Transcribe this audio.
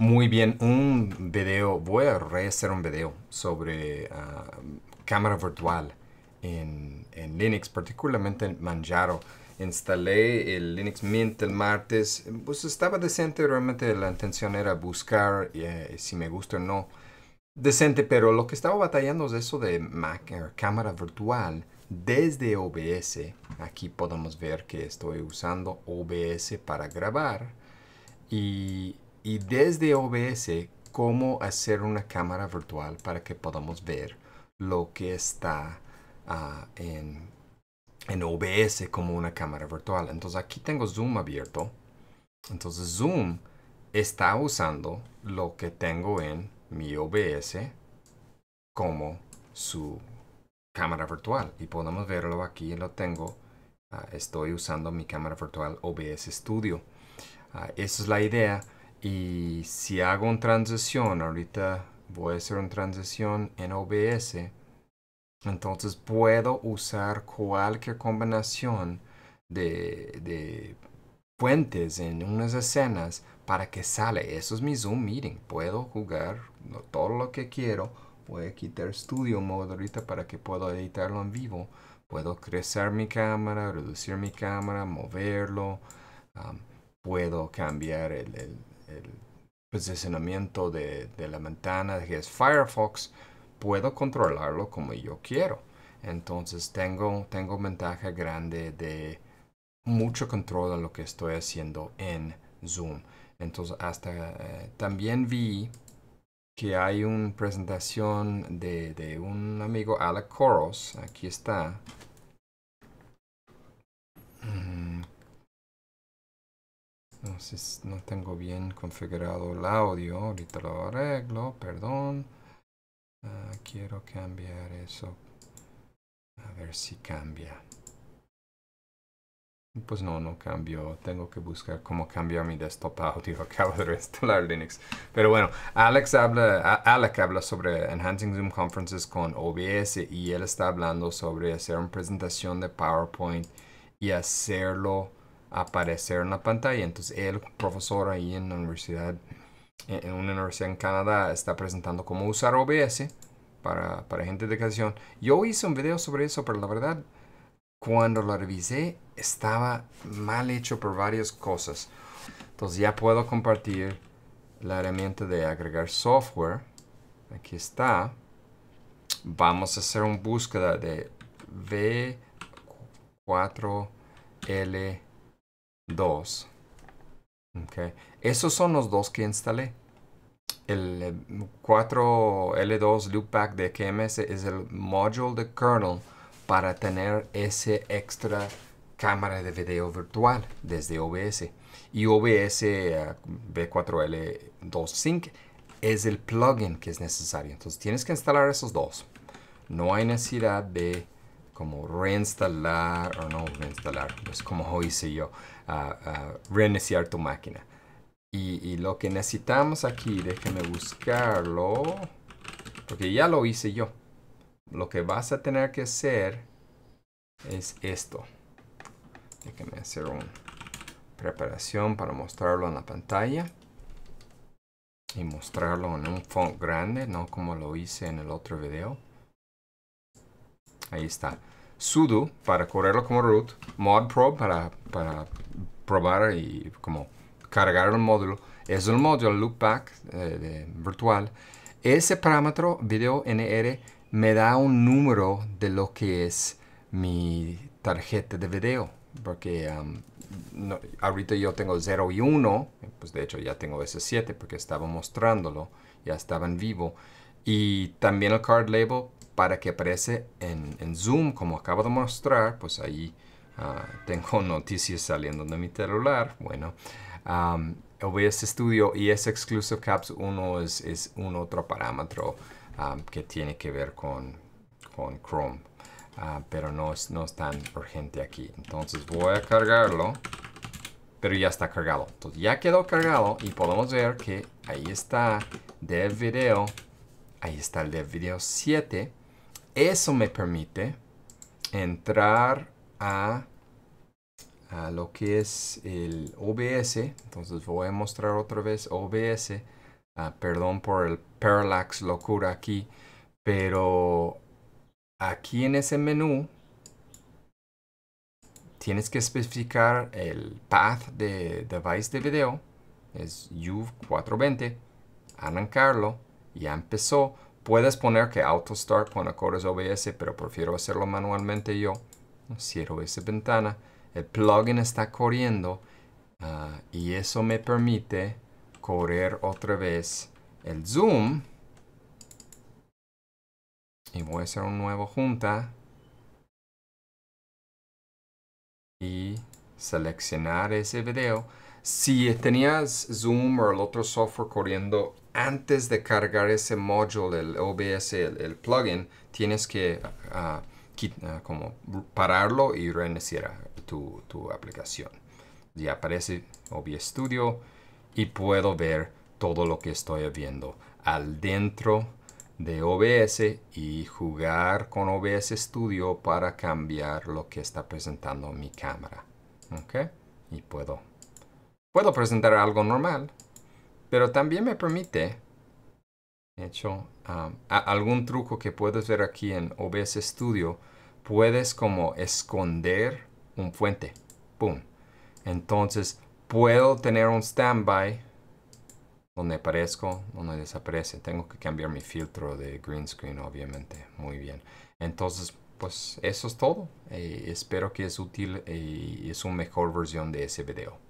Muy bien, un video, voy a rehacer un video sobre ah, cámara virtual en, Linux, particularmente en Manjaro. Instalé el Linux Mint el martes, pues estaba decente, realmente la intención era buscar eh, si me gusta o no. Decente, pero lo que estaba batallando es eso de Mac, eh, cámara virtual desde OBS. Aquí podemos ver que estoy usando OBS para grabar y y desde OBS cómo hacer una cámara virtual para que podamos ver lo que está ah, en, en OBS como una cámara virtual. Entonces aquí tengo Zoom abierto. Entonces Zoom está usando lo que tengo en mi OBS como su cámara virtual y podemos verlo aquí lo tengo ah, estoy usando mi cámara virtual OBS Studio ah, esa es la idea y si hago una transición, ahorita voy a hacer una transición en OBS, entonces puedo usar cualquier combinación de, fuentes en unas escenas para que sale. Eso es mi Zoom Meeting. Puedo jugar todo lo que quiero. Voy a quitar Studio Mode ahorita para que pueda editarlo en vivo. Puedo crecer mi cámara, reducir mi cámara, moverlo. puedo cambiar el el posicionamiento pues, de, la ventana que es Firefox, puedo controlarlo como yo quiero. Entonces tengo, tengo ventaja grande de mucho control de lo que estoy haciendo en Zoom. Entonces hasta eh, también vi que hay una presentación de, de un amigo Alec Coros, aquí está, no, tengo bien configurado el audio, ahorita lo arreglo, perdón. Ah, quiero cambiar eso, a ver si cambia. Pues no, no cambio Tengo que buscar cómo cambiar mi desktop audio. Acabo de reinstalar Linux. Pero bueno, Alex habla, Alec habla sobre Enhancing Zoom Conferences con OBS y él está hablando sobre hacer una presentación de PowerPoint y hacerlo aparecer en la pantalla. Entonces el profesor ahí en la universidad, en una universidad en Canadá, está presentando cómo usar OBS para, para gente de educación. Yo hice un video sobre eso, pero la verdad, cuando lo revisé, estaba mal hecho por varias cosas. Entonces ya puedo compartir la herramienta de agregar software. Aquí está. Vamos a hacer una búsqueda de V4L. 2. Okay. Esos son los dos que instalé. El 4L2 eh, Loopback de KMS es el module de kernel para tener ese extra cámara de video virtual desde OBS. Y OBS eh, B4L2 Sync es el plugin que es necesario. Entonces tienes que instalar esos dos. No hay necesidad de como reinstalar, o no reinstalar, es pues como hice yo, reiniciar tu máquina. Y, lo que necesitamos aquí, déjeme buscarlo, porque ya lo hice yo. Lo que vas a tener que hacer es esto. déjame hacer una preparación para mostrarlo en la pantalla. Y mostrarlo en un font grande, no como lo hice en el otro video. Ahí está. sudo para correrlo como root, modprobe para, para probar y como cargar el módulo, es un módulo loopback eh, virtual. Ese parámetro video nr me da un número de lo que es mi tarjeta de video, porque um, ahorita yo tengo 0 y 1, pues de hecho ya tengo ese 7 porque estaba mostrándolo, ya estaba en vivo. Y también el card label para que aparece en, Zoom, como acabo de mostrar, pues ahí ah, tengo noticias saliendo de mi celular. Bueno, um, OBS este Studio y ese Exclusive Caps 1 es, un otro parámetro que tiene que ver con, con Chrome, ah, pero no es, no es tan urgente aquí. Entonces voy a cargarlo pero ya está cargado. Entonces ya quedó cargado y podemos ver que ahí está del video. Ahí está el dev video 7. Eso me permite entrar a, lo que es el OBS. Entonces voy a mostrar otra vez OBS. Ah, perdón por el parallax locura aquí. Pero aquí en ese menú tienes que especificar el path de device de video. Es U420. Arrancarlo. Ya empezó Puedes poner que auto start con corres OBS, pero prefiero hacerlo manualmente yo. Cierro esa ventana. El plugin está corriendo ah, y eso me permite correr otra vez el zoom. Y voy a hacer un nuevo junta. Y seleccionar ese video si tenías Zoom o el otro software corriendo antes de cargar ese module, el OBS, el, plugin, tienes que ah, ah, como pararlo y reiniciar tu, tu, aplicación. Y aparece OBS Studio y puedo ver todo lo que estoy viendo al dentro de OBS y jugar con OBS Studio para cambiar lo que está presentando mi cámara. ¿Ok? Y puedo Puedo presentar algo normal, pero también me permite, de hecho, algún truco que puedes ver aquí en OBS Studio, puedes como esconder un fuente. ¡Pum! Entonces, puedo tener un standby donde aparezco, donde desaparece. Tengo que cambiar mi filtro de green screen, obviamente. Muy bien. Entonces, pues eso es todo. Eh, espero que es útil eh, y es una mejor versión de ese video.